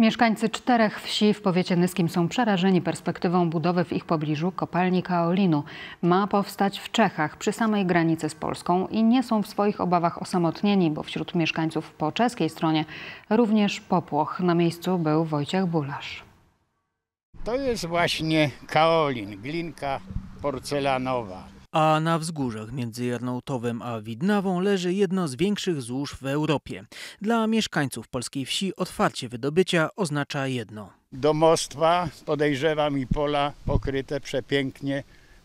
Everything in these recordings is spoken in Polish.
Mieszkańcy czterech wsi w powiecie nyskim są przerażeni perspektywą budowy w ich pobliżu kopalni kaolinu. Ma powstać w Czechach, przy samej granicy z Polską i nie są w swoich obawach osamotnieni, bo wśród mieszkańców po czeskiej stronie również popłoch. Na miejscu był Wojciech Bulasz. To jest właśnie kaolin, glinka porcelanowa. A na wzgórzach między Jarnołtowem a Widnawą leży jedno z większych złóż w Europie. Dla mieszkańców polskiej wsi otwarcie wydobycia oznacza jedno. Domostwa, podejrzewam, i pola pokryte przepięknie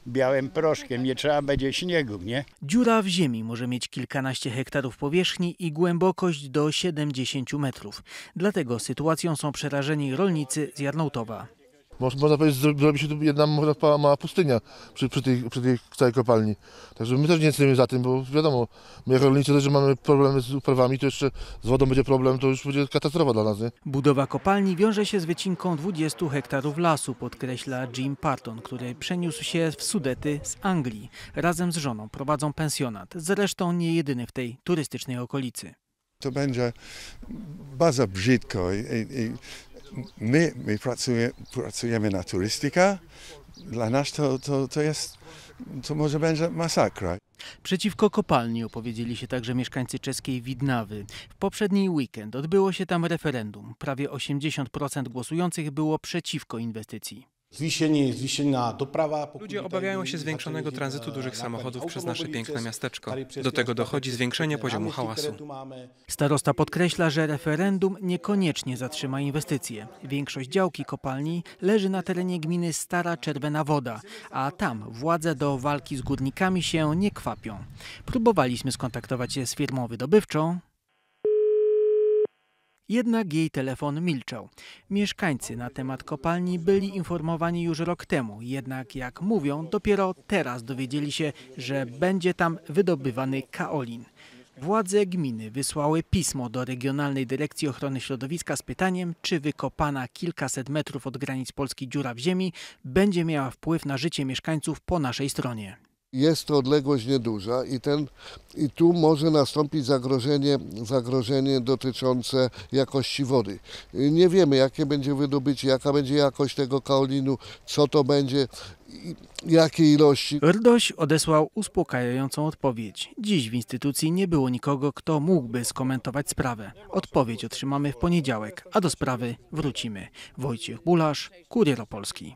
białym proszkiem, nie trzeba będzie śniegu, nie? Dziura w ziemi może mieć kilkanaście hektarów powierzchni i głębokość do 70 metrów. Dlatego sytuacją są przerażeni rolnicy z Jarnołtowa. Moż, można powiedzieć, zrobi się tu jedna mała pustynia przy, przy, tej, przy tej całej kopalni. Także my też nie jesteśmy za tym, bo wiadomo, my jak rolnicy też mamy problemy z uprawami, to jeszcze z wodą będzie problem, to już będzie katastrofa dla nas. Nie? Budowa kopalni wiąże się z wycinką 20 hektarów lasu, podkreśla Jim Parton, który przeniósł się w Sudety z Anglii. Razem z żoną prowadzą pensjonat, zresztą nie jedyny w tej turystycznej okolicy to będzie bardzo brzydko i, i, my, my pracuje, pracujemy na turystyka. Dla nas to, to, to jest, to może będzie masakra. Przeciwko kopalni opowiedzieli się także mieszkańcy czeskiej Widnawy. W poprzedni weekend odbyło się tam referendum. Prawie 80% głosujących było przeciwko inwestycji doprawa. Ludzie obawiają się zwiększonego tranzytu dużych samochodów przez nasze piękne miasteczko. Do tego dochodzi zwiększenie poziomu hałasu. Starosta podkreśla, że referendum niekoniecznie zatrzyma inwestycje. Większość działki kopalni leży na terenie gminy Stara Czerwona Woda, a tam władze do walki z górnikami się nie kwapią. Próbowaliśmy skontaktować się z firmą wydobywczą, jednak jej telefon milczał. Mieszkańcy na temat kopalni byli informowani już rok temu, jednak jak mówią, dopiero teraz dowiedzieli się, że będzie tam wydobywany kaolin. Władze gminy wysłały pismo do Regionalnej Dyrekcji Ochrony Środowiska z pytaniem, czy wykopana kilkaset metrów od granic Polski dziura w ziemi będzie miała wpływ na życie mieszkańców po naszej stronie jest to odległość nieduża i, ten, i tu może nastąpić zagrożenie, zagrożenie dotyczące jakości wody. Nie wiemy, jakie będzie wydobycie, jaka będzie jakość tego kaolinu, co to będzie, jakie ilości. Rdoś odesłał uspokajającą odpowiedź. Dziś w instytucji nie było nikogo, kto mógłby skomentować sprawę. Odpowiedź otrzymamy w poniedziałek, a do sprawy wrócimy. Wojciech Bulasz, Kurier Opolski.